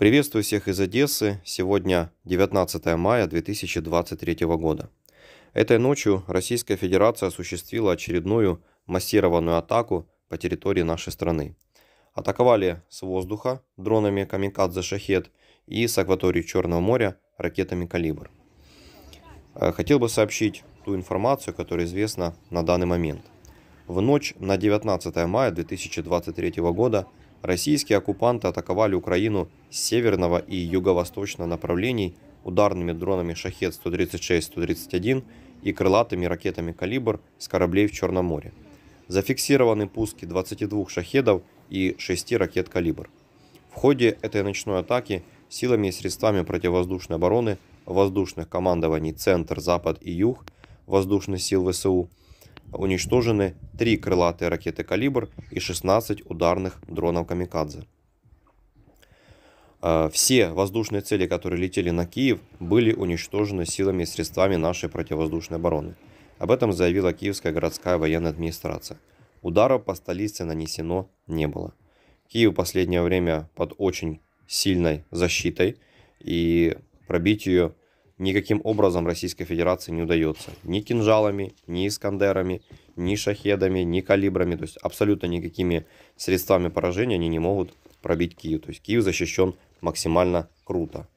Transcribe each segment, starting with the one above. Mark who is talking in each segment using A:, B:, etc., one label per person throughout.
A: Приветствую всех из Одессы. Сегодня 19 мая 2023 года. Этой ночью Российская Федерация осуществила очередную массированную атаку по территории нашей страны. Атаковали с воздуха дронами «Камикадзе Шахет» и с акватории Черного моря ракетами «Калибр». Э, хотел бы сообщить ту информацию, которая известна на данный момент. В ночь на 19 мая 2023 года – российские оккупанты атаковали Украину с северного и юго-восточного направлений ударными дронами «Шахет-136-131» и крылатыми ракетами «Калибр» с кораблей в Черном море. Зафиксированы пуски 22 «Шахедов» и 6 ракет «Калибр». В ходе этой ночной атаки силами и средствами противовоздушной обороны воздушных командований «Центр», «Запад» и «Юг» воздушных сил ВСУ – уничтожены три крылатые ракеты «Калибр» и 16 ударных дронов «Камикадзе». Э, все воздушные цели, которые летели на Киев, были уничтожены силами и средствами нашей противовоздушной обороны. Об этом заявила Киевская городская военная администрация. Ударов по столице нанесено не было. Киев в последнее время под очень сильной защитой, и пробить ее никаким образом Российской Федерации не удается. Ни кинжалами, ни искандерами, ни шахедами, ни калибрами. То есть абсолютно никакими средствами поражения они не могут пробить Киев. То есть Киев защищен максимально круто.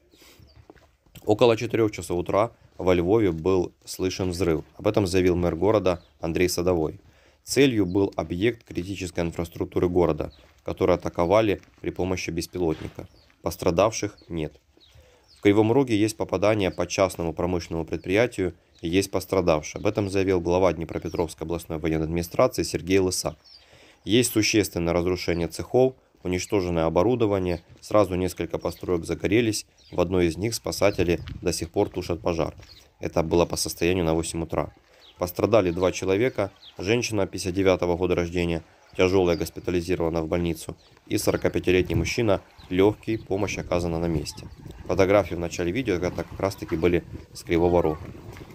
A: Около 4 часов утра во Львове был слышен взрыв. Об этом заявил мэр города Андрей Садовой. Целью был объект критической инфраструктуры города, который атаковали при помощи беспилотника. Пострадавших нет. Кривом Роге есть попадание по частному промышленному предприятию и есть пострадавший. Об этом заявил глава Днепропетровской областной военной администрации Сергей Лысак. Есть существенное разрушение цехов, уничтоженное оборудование, сразу несколько построек загорелись, в одной из них спасатели до сих пор тушат пожар. Это было по состоянию на 8 утра. Пострадали два человека, женщина 59 -го года рождения, тяжелая госпитализирована в больницу, и 45-летний мужчина, легкий, помощь оказана на месте фотографии в начале видео, это как раз таки были с Кривого Рога.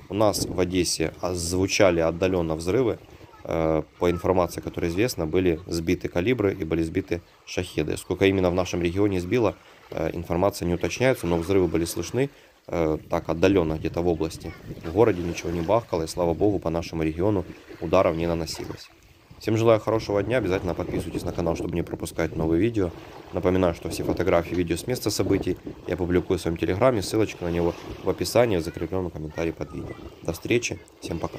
A: У нас в Одессе а, звучали отдаленно взрывы, э, по информации, которая известна, были сбиты калибры и были сбиты шахеды. Сколько именно в нашем регионе сбило, э, информация не уточняется, но взрывы были слышны э, так отдаленно где-то в области. В городе ничего не бахкало, и слава богу, по нашему региону ударов не наносилось. Всем желаю хорошего дня, обязательно подписывайтесь на канал, чтобы не пропускать новые видео. Напоминаю, что все фотографии и видео с места событий я публикую в своем телеграме, ссылочка на него в описании, в закрепленном комментарии под видео. До встречи, всем пока.